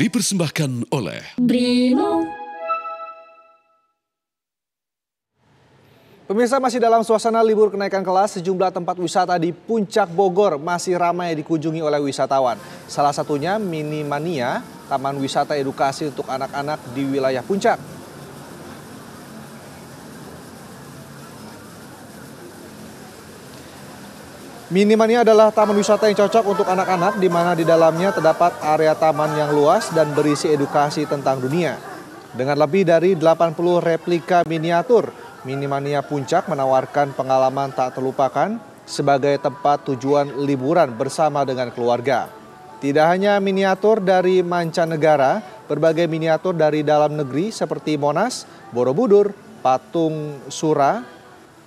Dipersembahkan oleh Brimo. Pemirsa masih dalam suasana libur kenaikan kelas, sejumlah tempat wisata di Puncak Bogor masih ramai dikunjungi oleh wisatawan. Salah satunya Mini Taman Wisata Edukasi untuk anak-anak di wilayah Puncak. Minimania adalah taman wisata yang cocok untuk anak-anak di mana di dalamnya terdapat area taman yang luas dan berisi edukasi tentang dunia. Dengan lebih dari 80 replika miniatur, Minimania Puncak menawarkan pengalaman tak terlupakan sebagai tempat tujuan liburan bersama dengan keluarga. Tidak hanya miniatur dari mancanegara, berbagai miniatur dari dalam negeri seperti Monas, Borobudur, Patung Sura,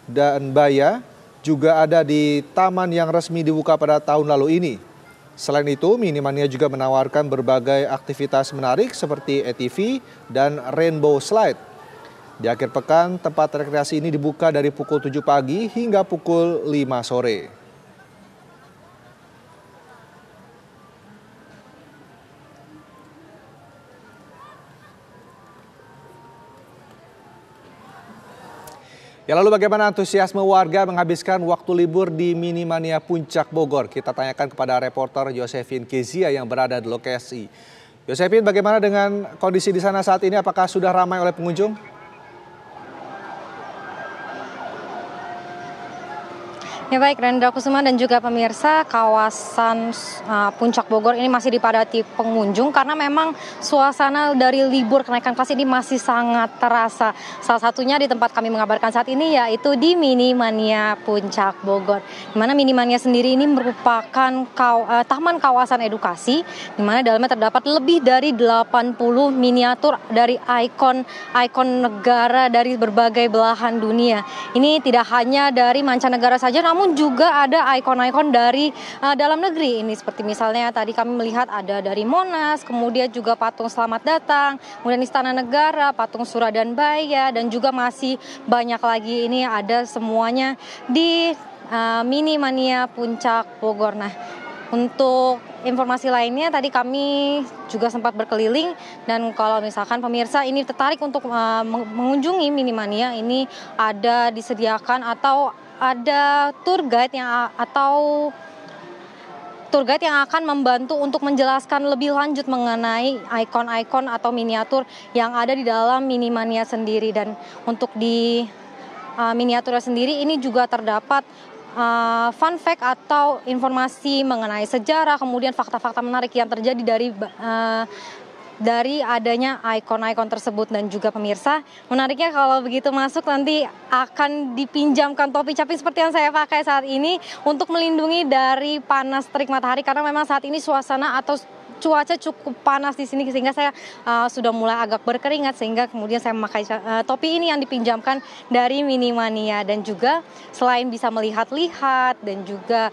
dan Baya juga ada di taman yang resmi dibuka pada tahun lalu ini. Selain itu, Minimania juga menawarkan berbagai aktivitas menarik seperti ATV dan Rainbow Slide. Di akhir pekan, tempat rekreasi ini dibuka dari pukul 7 pagi hingga pukul 5 sore. Ya lalu bagaimana antusiasme warga menghabiskan waktu libur di Minimania Puncak Bogor? Kita tanyakan kepada reporter Josephine Kezia yang berada di lokasi. Josephine, bagaimana dengan kondisi di sana saat ini? Apakah sudah ramai oleh pengunjung? Ya baik, Rendra Kusuma dan juga pemirsa, kawasan uh, Puncak Bogor ini masih dipadati pengunjung karena memang suasana dari libur kenaikan kelas ini masih sangat terasa. Salah satunya di tempat kami mengabarkan saat ini yaitu di Mini Mania Puncak Bogor. Di mana Mini Mania sendiri ini merupakan kaw, uh, taman kawasan edukasi di mana dalamnya terdapat lebih dari 80 miniatur dari ikon-ikon negara dari berbagai belahan dunia. Ini tidak hanya dari mancanegara saja namun juga ada ikon-ikon dari uh, dalam negeri ini seperti misalnya tadi kami melihat ada dari Monas, kemudian juga patung Selamat Datang, kemudian Istana Negara, patung Suradanbaya dan juga masih banyak lagi ini ada semuanya di uh, Mini Mania Puncak Bogor. Nah, untuk informasi lainnya tadi kami juga sempat berkeliling dan kalau misalkan pemirsa ini tertarik untuk uh, mengunjungi Mania ini ada disediakan atau ada tour guide yang atau tour guide yang akan membantu untuk menjelaskan lebih lanjut mengenai ikon-ikon atau miniatur yang ada di dalam Minimania sendiri dan untuk di uh, miniaturnya sendiri ini juga terdapat uh, fun fact atau informasi mengenai sejarah kemudian fakta-fakta menarik yang terjadi dari uh, dari adanya ikon-ikon tersebut dan juga pemirsa menariknya kalau begitu masuk nanti akan dipinjamkan topi caping seperti yang saya pakai saat ini untuk melindungi dari panas terik matahari karena memang saat ini suasana atau cuaca cukup panas di sini sehingga saya uh, sudah mulai agak berkeringat sehingga kemudian saya memakai uh, topi ini yang dipinjamkan dari Minimania dan juga selain bisa melihat-lihat dan juga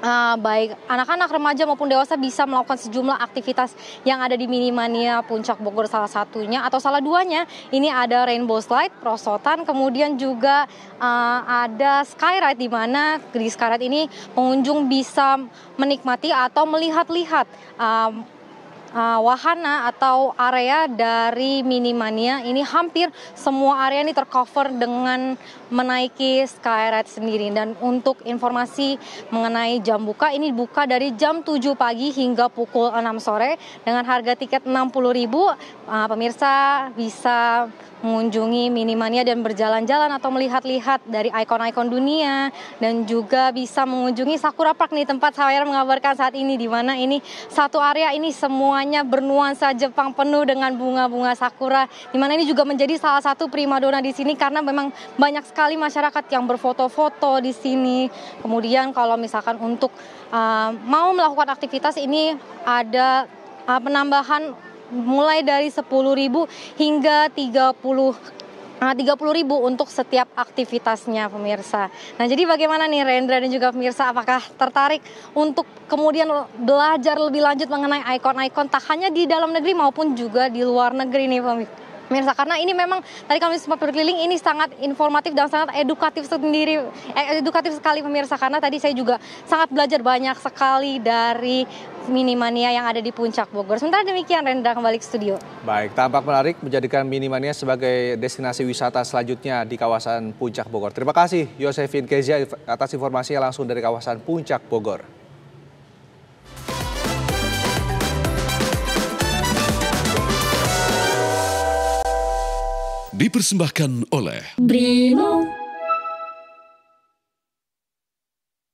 uh, baik anak-anak remaja maupun dewasa bisa melakukan sejumlah aktivitas yang ada di Minimania Puncak Bogor salah satunya atau salah duanya ini ada rainbow slide, prosotan, kemudian juga uh, ada skyride di mana di skyride ini pengunjung bisa menikmati atau melihat-lihat uh, uh, wahana atau area dari Minimania ini hampir semua area ini tercover dengan menaiki Skyride sendiri dan untuk informasi mengenai jam buka ini buka dari jam 7 pagi hingga pukul 6 sore dengan harga tiket 60.000 uh, pemirsa bisa mengunjungi Minimania dan berjalan-jalan atau melihat-lihat dari ikon-ikon dunia dan juga bisa mengunjungi Sakura Park nih tempat saya mengabarkan saat ini di mana ini satu area ini semua semuanya bernuansa Jepang penuh dengan bunga-bunga sakura. Di mana ini juga menjadi salah satu primadona di sini karena memang banyak sekali masyarakat yang berfoto-foto di sini. Kemudian kalau misalkan untuk uh, mau melakukan aktivitas ini ada uh, penambahan mulai dari 10.000 hingga 30 Ah, ribu untuk setiap aktivitasnya pemirsa. Nah, jadi bagaimana nih Rendra dan juga pemirsa apakah tertarik untuk kemudian belajar lebih lanjut mengenai ikon-ikon tak hanya di dalam negeri maupun juga di luar negeri nih pemirsa? Mirsa, karena ini memang tadi kami sempat berkeliling ini sangat informatif dan sangat edukatif sendiri, eh, edukatif sekali pemirsa karena tadi saya juga sangat belajar banyak sekali dari Minimania yang ada di Puncak Bogor. Sementara demikian Rendra kembali ke studio. Baik, tampak menarik menjadikan Minimania sebagai destinasi wisata selanjutnya di kawasan Puncak Bogor. Terima kasih Yosefin Kezia atas informasinya langsung dari kawasan Puncak Bogor. Dipersembahkan oleh Brimo